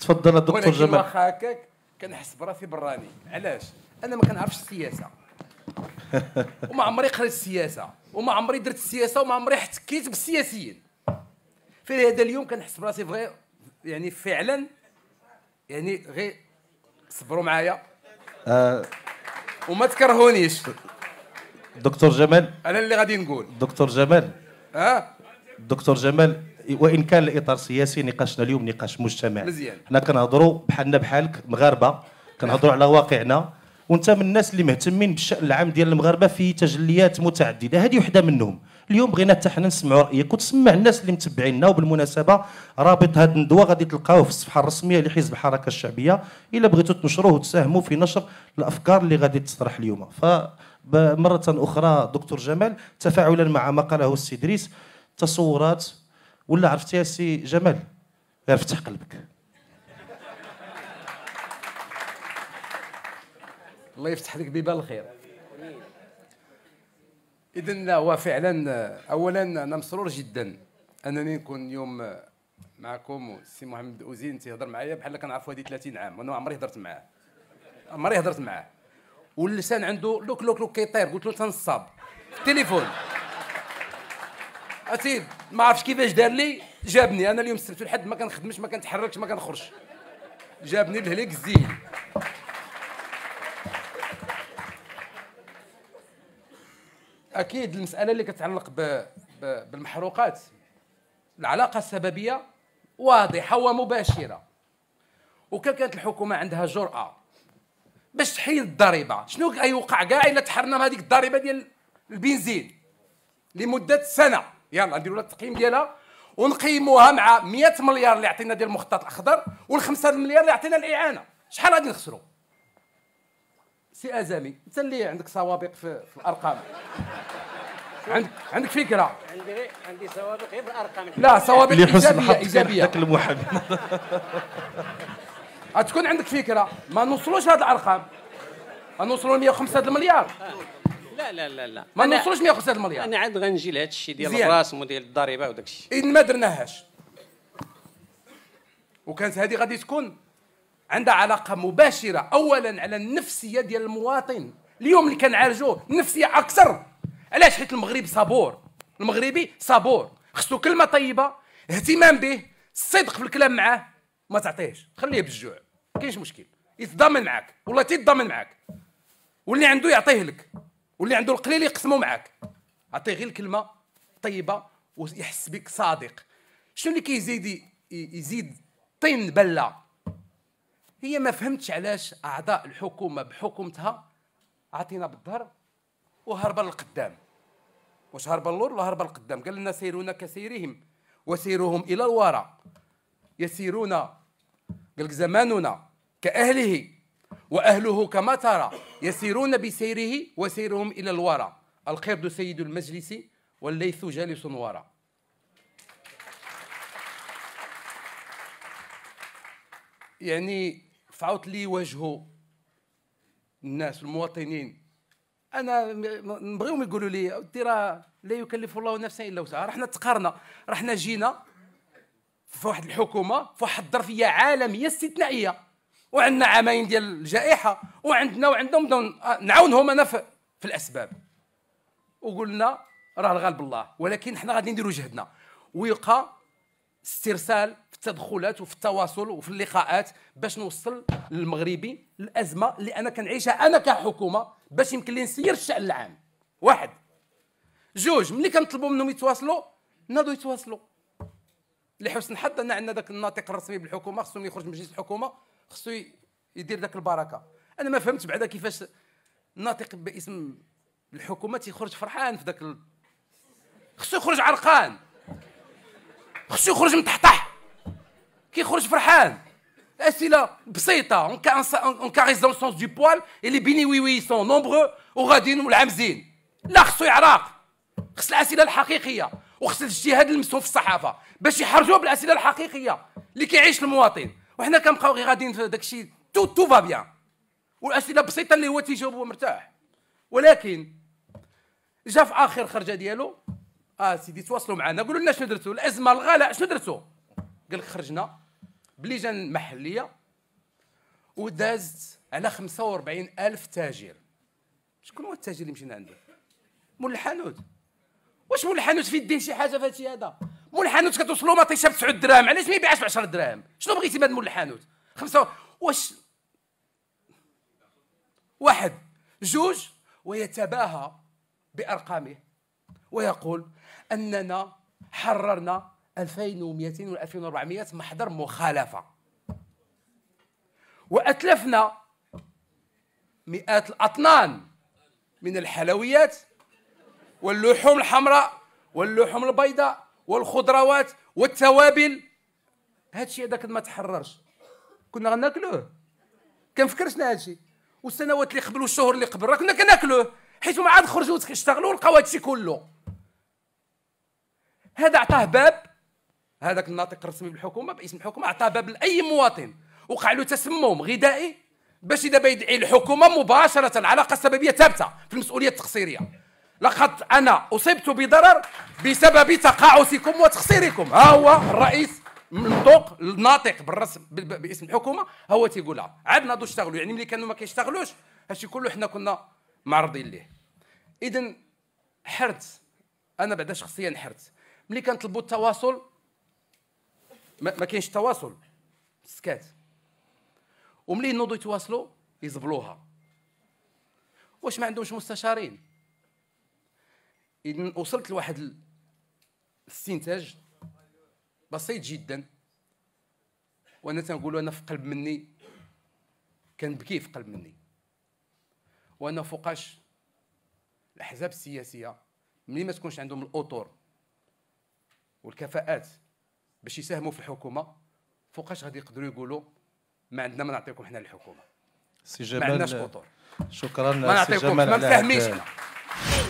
تفضل الدكتور جمال ولكن واخا هكاك كنحس براسي براني علاش انا ما كنعرفش السياسه وما عمري قريت السياسه وما عمري درت السياسه وما عمري احتكيت بالسياسيين في هذا اليوم كنحس براسي فغي يعني فعلا يعني غير صبروا معايا آه وما تكرهونيش دكتور جمال انا اللي غادي نقول دكتور جمال اه دكتور جمال وان كان الاطار السياسي نقاشنا اليوم نقاش مجتمعي مزيان حنا كنهضروا بحالنا بحالك مغاربه كنهضروا على واقعنا وانت من الناس اللي مهتمين بالشان العام ديال المغاربه في تجليات متعدده هذه وحده منهم اليوم بغينا حتى حنا نسمعوا رايك وتسمع الناس اللي متبعينا وبالمناسبه رابط هذه الندوه غادي تلقاوه في الصفحه الرسميه لحزب الحركه الشعبيه الا بغيتوا تنشروه وتساهموا في نشر الافكار اللي غادي تطرح اليوم فمره اخرى دكتور جمال تفاعلا مع ما قاله السيدريس تصورات ولا يا سي جمال غير فتح قلبك الله يفتح لك بيبان الخير إذن لا هو فعلا اولا انا مسرور جدا انني نكون اليوم معكم السي محمد اوزين تيهضر معايا بحال كنعرفو هادي 30 عام وانا عمري هضرت معاه عمري هضرت معاه واللسان عنده لوك لوك لوك كيطير قلت له تنصاب في التليفون اسيد ما عرفتش كيفاش دار لي جابني انا اليوم السبت والحد ما كنخدمش ما كنتحركش ما كنخرجش جابني الهليك الزين اكيد المساله اللي كتعلق ب... ب... بالمحروقات العلاقه السببيه واضحه ومباشره وكان كانت الحكومه عندها جرأه باش تحيد الضريبه شنو غيوقع كاع الا تحرمنا هذيك الضريبه ديال البنزين لمده سنه يلا نديروا لها التقييم ديالها ونقيموها مع 100 مليار اللي عطينا ديال المخطط الاخضر وال 5 مليار اللي عطينا الاعانه شحال غادي نخسروا سي ازامي انت اللي عندك سوابق في, في الارقام عندك عندك فكره عندي عندي سوابق غير بالارقام لا سوابق ايجابيه ايجابيه ذاك الموحد تكون عندك فكره ما نوصلوش لهاد الارقام غنوصلوا 105 مليار لا لا لا لا ما نوصلوش 105 مليار انا عاد غنجي لهذا الشيء ديال الراسم وديال الضريبه وداك الشيء اذا ما درناهاش وكانت هذه غادي تكون عندها علاقه مباشره اولا على النفسيه ديال المواطن اليوم اللي كنعالجوه النفسيه اكثر علاش حيت المغرب صبور المغربي صبور خصو كلمه طيبه اهتمام به الصدق في الكلام معاه ما تعطيهش خليه بالجوع ما كاينش مشكل يتضامن معاك والله تيتضامن معاك واللي عنده يعطيه لك واللي عنده القليل يقسمه معاك عطيه غير الكلمه طيبه ويحس بك صادق شنو اللي كيزيد يزيد طين بله هي ما فهمتش علاش اعضاء الحكومه بحكومتها عطينا بالظهر وهرب للقدام واش هرب اللور ولا هرب للقدام قال لنا سيرونا كسيرهم وسيرهم الى الوراء يسيرون قال زماننا كاهله وأهله كما ترى يسيرون بسيره وسيرهم إلى الورى القرد سيد المجلس والليث جالس وراء يعني فعوت لي وجهه الناس المواطنين انا نبغيهم يقولوا لي ترى راه لا يكلف الله نفسا الا وسعها رحنا تقارنا رحنا جينا في واحد الحكومه في واحد الظرفيه عالميه استثنائيه وعندنا عامين ديال الجائحه وعندنا وعندهم بداو آه، نعاونهم انا في, في الاسباب وقلنا راه الغالب الله ولكن حنا غادي نديروا جهدنا ويبقى استرسال في التدخلات وفي التواصل وفي اللقاءات باش نوصل للمغربي الازمه اللي انا كنعيشها انا كحكومه باش يمكن لي نسير الشان العام واحد جوج ملي كنطلبوا منهم يتواصلوا نادوا يتواصلوا لحسن الحظ ان عندنا ذاك الناطق الرسمي بالحكومه خصهم يخرج من مجلس الحكومه خصو يدير ذاك البركه انا ما فهمت بعدا كيفاش ناطق باسم الحكومه تيخرج فرحان في ذاك ال... خصو يخرج عرقان خصو يخرج مطحطح كيخرج فرحان اسئله بسيطه اون اون كاريز دون سونس دو بوال اللي بيني وي وي سون نومبرو وغاديين والعامزين لا خصو يعراق خص الاسئله الحقيقيه وخص الاجتهاد المسهو في الصحافه باش يحرجوها بالاسئله الحقيقيه اللي كيعيش المواطن وحنا كنبقاو غير غاديين في داك الشيء تو تو فا بيان والاسئله بسيطه اللي هو تيجاوب هو مرتاح ولكن جا في اخر خرجه ديالو اه سيدي تواصلوا معنا قولوا لنا شنو درتوا الازمه الغلاء شنو درتوا قال لك خرجنا بليجان محليه ودازت على 45 الف تاجر شكون هو التاجر اللي مشينا عنده مول الحانوت واش مول الحانوت في يديه شي حاجه في هذا مول الحانوت كتوصلو مطيشه ب 9 دراهم علاش ما يبيعهاش ب 10 دراهم شنو بغيتي من مول الحانوت خمسه واش واحد جوج ويتباهى بارقامه ويقول اننا حررنا 2200 و 2400 محضر مخالفه واتلفنا مئات الاطنان من الحلويات واللحوم الحمراء واللحوم البيضاء والخضروات والتوابل هذا الشيء ما تحررش كنا غناكلوه كنفكرشنا هذا الشيء والسنوات اللي قبل والشهور اللي قبل كنا كناكلوه حيت ما عاد خرجوا اشتغلوا ولقاو هذا الشيء كله هذا عطاه باب هذاك الناطق الرسمي بالحكومه باسم الحكومه عطاه باب لاي مواطن وقع له تسمم غذائي باش دابا يدعي الحكومه مباشره علاقه سببيه ثابته في المسؤوليه التقصيريه لقد أنا أصبت بضرر بسبب تقاعسكم وتخسيركم ها هو الرئيس منطوق الناطق بالرسم باسم الحكومه هو تيقولها عاد ناضوا اشتغلوا يعني ملي كانوا ما كيشتغلوش هادشي كله حنا كنا معرضين ليه اذا حرت انا بعدا شخصيا حرت ملي كنطلبوا التواصل ما, ما كاينش تواصل سكات وملي نوضوا يتواصلوا يزبلوها واش ما عندهمش مستشارين اذا وصلت لواحد الاستنتاج بسيط جدا وانا تنقول انا في قلب مني كنبكي في قلب مني وانا فوقاش الاحزاب السياسيه ملي ما تكونش عندهم الاطر والكفاءات باش يساهموا في الحكومه فوقاش غادي يقدروا يقولوا ما عندنا ما نعطيكم حنا الحكومه سي جمال ما عندناش اطر شكرا ما نعطيكم ما مساهمينش